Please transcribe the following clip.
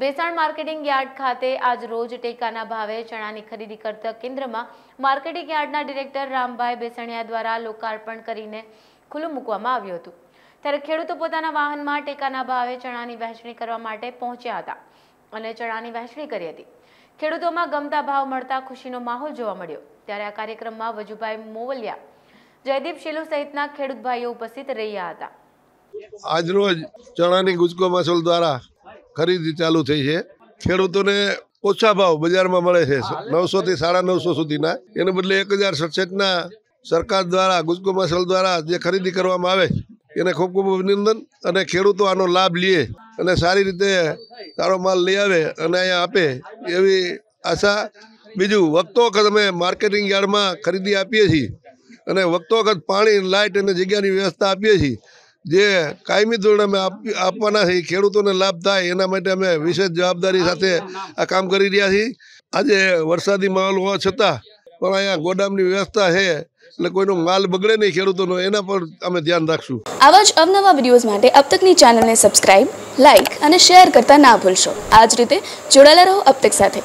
Bhesan marketing yard ખાતે આજ રોજ ટેકાના ભાવે ચણાની ખરીદી કરતા કેન્દ્રમાં માર્કેટિંગ યાર્ડના ડિરેક્ટર રામભાઈ બેસણિયા દ્વારા લોકાર્પણ કરીને ખુલ્લું મૂકવામાં આવ્યું હતું ત્યારે ખેડૂતો પોતાના વાહનમાં ટેકાના ભાવે ચણાની વહેંચણી કરવા માટે પહોંચ્યા હતા અને ચણાની વહેંચણી કરી હતી ખેડૂતોમાં ગમતા ભાવ મળતા ખુશીનો માહોલ જોવા મળ્યો ત્યારે આ કાર્યક્રમમાં વજુભાઈ મોવલિયા જયદીપ શિલુ સહિતના ખેડૂત ભાઈઓ ઉપસ્થિત રહ્યા હતા આજરોજ ચણાની ગુજકો મસોલ દ્વારા ખરીદી ચાલુ થઈ છે ખેડૂતોને ઓછા ભાવ બજારમાં મળે છે નવસો થી સાડા નવસો સુધીના એને બદલે એક હજાર સડસઠના સરકાર દ્વારા ગુજકો દ્વારા જે ખરીદી કરવામાં આવે એને ખૂબ ખૂબ અભિનંદન અને ખેડૂતો આનો લાભ લે અને સારી રીતે સારો માલ લઈ આવે અને અહીંયા આપે એવી આશા બીજું વખતો વખત અમે માર્કેટિંગ યાર્ડમાં ખરીદી આપીએ છીએ અને વખતો વખત પાણી લાઇટ અને જગ્યાની વ્યવસ્થા આપીએ છીએ જે કાયમી ધોરણે અમે આપવાના છે ખેડૂતોને લાભ થાય એના માટે અમે વિશેષ જવાબદારી સાથે આ કામ કરી રહ્યા છીએ આજે વરસાદી માહોલ હોવા છતાં પણ અહીંયા ગોડામની વ્યવસ્થા છે એટલે કોઈનો માલ બગડે નહીં ખેડૂતોનો એના પર અમે ધ્યાન રાખશું આવા જ અવનવા વિડીયોઝ માટે અબતકની ચેનલને સબસ્ક્રાઇબ લાઇક અને શેર કરતા ના ભૂલશો આ જ રીતે જોડાયેલા રહો અબતક સાથે